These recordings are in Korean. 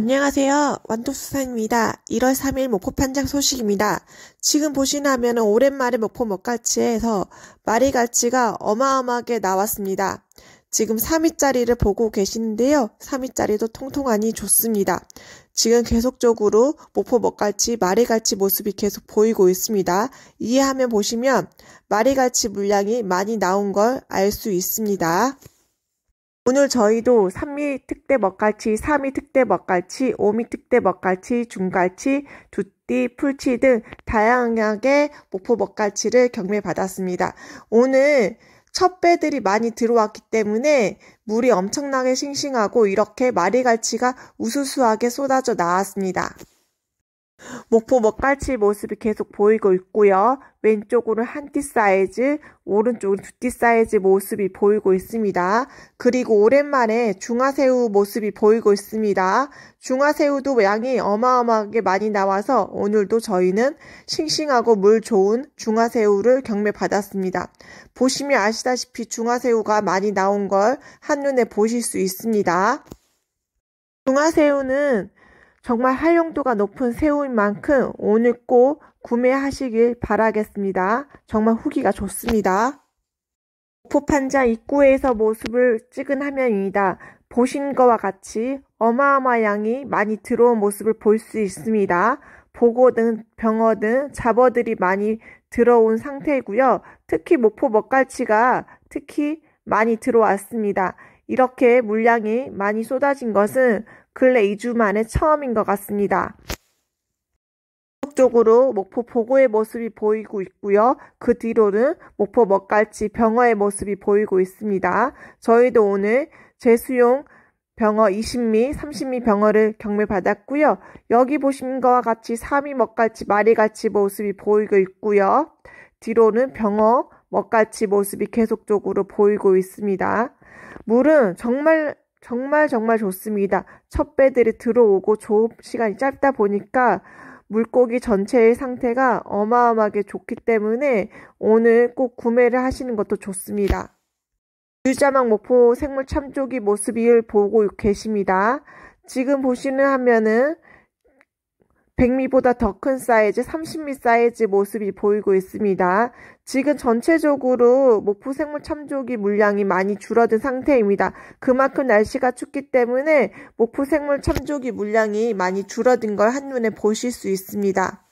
안녕하세요. 완도수산입니다. 1월 3일 목포 판장 소식입니다. 지금 보시는 면은 오랜만에 목포 먹갈치에서 마리갈치가 어마어마하게 나왔습니다. 지금 3위짜리를 보고 계시는데요. 3위짜리도 통통하니 좋습니다. 지금 계속적으로 목포 먹갈치, 마리갈치 모습이 계속 보이고 있습니다. 이해하면 보시면 마리갈치 물량이 많이 나온 걸 알 수 있습니다. 오늘 저희도 3미 특대 먹갈치, 4미 특대 먹갈치, 5미 특대 먹갈치, 중갈치, 두띠, 풀치 등 다양하게 목포 먹갈치를 경매받았습니다. 오늘 첫 배들이 많이 들어왔기 때문에 물이 엄청나게 싱싱하고 이렇게 마리갈치가 우수수하게 쏟아져 나왔습니다. 목포 먹갈치 모습이 계속 보이고 있고요. 왼쪽으로 한 띠 사이즈, 오른쪽은 두 띠 사이즈 모습이 보이고 있습니다. 그리고 오랜만에 중화새우 모습이 보이고 있습니다. 중화새우도 양이 어마어마하게 많이 나와서 오늘도 저희는 싱싱하고 물 좋은 중화새우를 경매받았습니다. 보시면 아시다시피 중화새우가 많이 나온 걸 한눈에 보실 수 있습니다. 중화새우는 정말 활용도가 높은 새우인 만큼 오늘 꼭 구매하시길 바라겠습니다. 정말 후기가 좋습니다. 폭판자 입구에서 모습을 찍은 화면입니다. 보신 거와 같이 어마어마 한 양이 많이 들어온 모습을 볼 수 있습니다. 보고 등 병어 등 잡어들이 많이 들어온 상태이고요. 특히 목포 먹갈치가 특히 많이 들어왔습니다. 이렇게 물량이 많이 쏟아진 것은 근래 2주 만에 처음인 것 같습니다. 쪽으로 목포 보고의 모습이 보이고 있고요. 그 뒤로는 목포 먹갈치 병어의 모습이 보이고 있습니다. 저희도 오늘 제수용 병어 20미, 30미 병어를 경매받았고요. 여기 보신 것과 같이 3미 먹갈치, 마리갈치 모습이 보이고 있고요. 뒤로는 병어, 먹갈치 모습이 계속적으로 보이고 있습니다. 물은 정말 정말 정말 좋습니다. 첫 배들이 들어오고 조업 시간이 짧다 보니까 물고기 전체의 상태가 어마어마하게 좋기 때문에 오늘 꼭 구매를 하시는 것도 좋습니다. 유자망 목포 생물 참조기 모습을 보고 계십니다. 지금 보시는 화면은 1 0 0미보다더 큰 사이즈 30미 사이즈 모습이 보이고 있습니다. 지금 전체적으로 목포 생물 참조기 물량이 많이 줄어든 상태입니다. 그만큼 날씨가 춥기 때문에 목포 생물 참조기 물량이 많이 줄어든 걸 한눈에 보실 수 있습니다.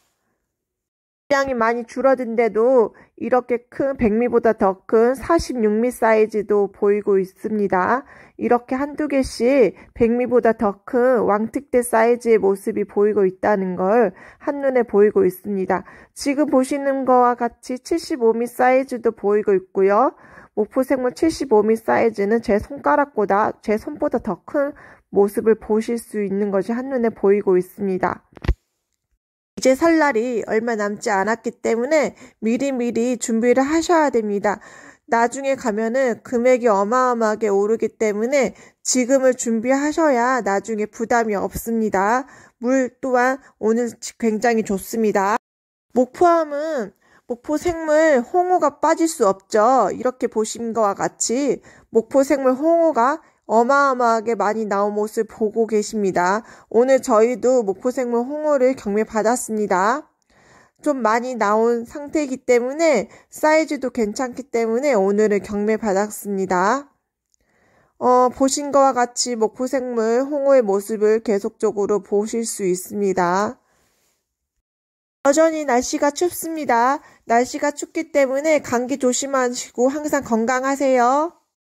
분량이 많이 줄어든데도 이렇게 큰 백미보다 더 큰 46미 사이즈도 보이고 있습니다. 이렇게 한두 개씩 백미보다 더 큰 왕특대 사이즈의 모습이 보이고 있다는 걸 한눈에 보이고 있습니다. 지금 보시는 거와 같이 75미 사이즈도 보이고 있고요. 목포생물 75미 사이즈는 제 손가락보다 제 손보다 더 큰 모습을 보실 수 있는 것이 한눈에 보이고 있습니다. 이제 설 날이 얼마 남지 않았기 때문에 미리미리 준비를 하셔야 됩니다. 나중에 가면은 금액이 어마어마하게 오르기 때문에 지금을 준비하셔야 나중에 부담이 없습니다. 물 또한 오늘 굉장히 좋습니다. 목포함은 목포 생물 홍어가 빠질 수 없죠. 이렇게 보신 것과 같이 목포 생물 홍어가 어마어마하게 많이 나온 모습 보고 계십니다. 오늘 저희도 목포생물 홍어를 경매 받았습니다. 좀 많이 나온 상태이기 때문에 사이즈도 괜찮기 때문에 오늘은 경매 받았습니다. 어, 보신 것과 같이 목포생물 홍어의 모습을 계속적으로 보실 수 있습니다. 여전히 날씨가 춥습니다. 날씨가 춥기 때문에 감기 조심하시고 항상 건강하세요.